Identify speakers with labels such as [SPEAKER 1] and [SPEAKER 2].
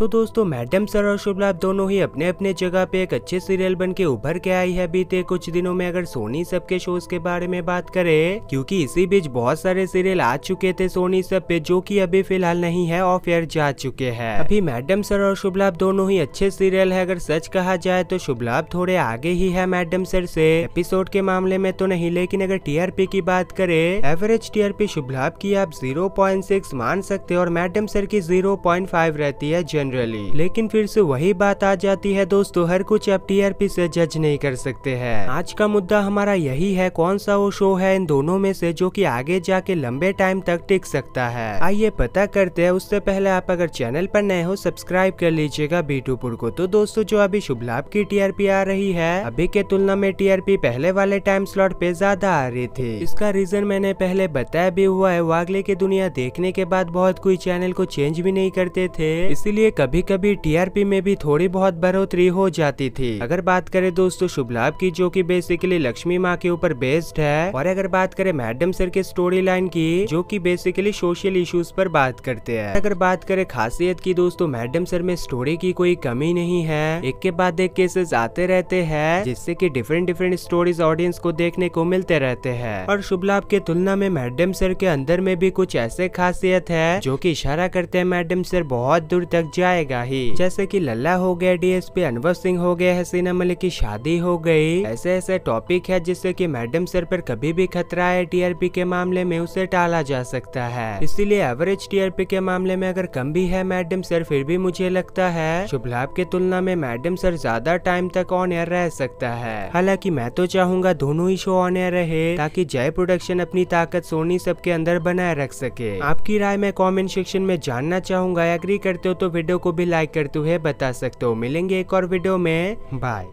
[SPEAKER 1] तो दोस्तों madam sir और शुभ लाभ दोनों ही अपने अपने जगह पे एक अच्छे सीरियल बन के उभर के आई है बीते कुछ दिनों में अगर सोनी सब के शोज के बारे में बात करें क्योंकि इसी बीच बहुत सारे सीरियल आ चुके थे सोनी सब पे जो कि अभी फिलहाल नहीं है ऑफ एयर जा चुके हैं अभी मैडम सर और शुभ लाभ दोनों ही अच्छे सीरियल है अगर सच कहा जाए तो शुभ लाभ थोड़े आगे ही है मैडम सर से एपिसोड के मामले में तो नहीं लेकिन अगर टीआरपी की बात करें एवरेज टीआरपी शुभ लाभ की आप 0.6 मान सकते हो और मैडम सर की 0.5 रहती है जन जनरली लेकिन फिर से वही बात आ जाती है दोस्तों हर कुछ आप टीआरपी से जज नहीं कर सकते हैं आज का मुद्दा हमारा यही है कौन सा वो शो है इन दोनों में से जो कि आगे जाके लंबे टाइम तक टिक सकता है आइए पता करते हैं उससे पहले आप अगर चैनल पर नए हो सब्सक्राइब कर लीजिएगा बीटूपुर को तो दोस्तों जो अभी शुभ लाभ की टीआरपी आ रही है अभी के तुलना में टीआरपी पहले वाले टाइम स्लॉट पे ज्यादा आ रही थी इसका रीजन मैंने पहले बताया भी हुआ है वागले की दुनिया देखने के बाद बहुत कोई चैनल को चेंज भी नहीं करते थे इसीलिए कभी कभी टीआरपी में भी थोड़ी बहुत बढ़ोतरी हो जाती थी अगर बात करें दोस्तों शुभ लाभ की जो की बेसिकली लक्ष्मी माँ के ऊपर बेस्ड है और अगर बात करें मैडम सर के स्टोरी लाइन की जो की बेसिकली सोशल इश्यूज पर बात करते हैं अगर बात करें खासियत की दोस्तों मैडम सर में स्टोरी की कोई कमी नहीं है एक के बाद एक केसेस आते रहते हैं जिससे की डिफरेंट डिफरेंट स्टोरीज ऑडियंस को देखने को मिलते रहते हैं और शुभ लाभ के तुलना में मैडम सर के अंदर में भी कुछ ऐसे खासियत है जो की इशारा करते हैं मैडम सर बहुत दूर तक जाएगा ही जैसे कि लल्ला हो गया डीएसपी अनवर सिंह हो गया हसीना मलिक की शादी हो गई ऐसे ऐसे टॉपिक है जिससे कि मैडम सर पर कभी भी खतरा है टीआरपी के मामले में उसे टाला जा सकता है इसीलिए एवरेज टीआरपी के मामले में अगर कम भी है मैडम सर फिर भी मुझे लगता है शुभ लाभ की तुलना में मैडम सर ज्यादा टाइम तक ऑन एयर रह सकता है हालांकि मैं तो चाहूंगा दोनों ही शो ऑन एयर रहे ताकि जय प्रोडक्शन अपनी ताकत सोनी सबके अंदर बनाए रख सके आपकी राय में कमेंट सेक्शन में जानना चाहूंगा एग्री करते हो तो वीडियो वीडियो को भी लाइक करते हुए बता सकते हो मिलेंगे एक और वीडियो में बाय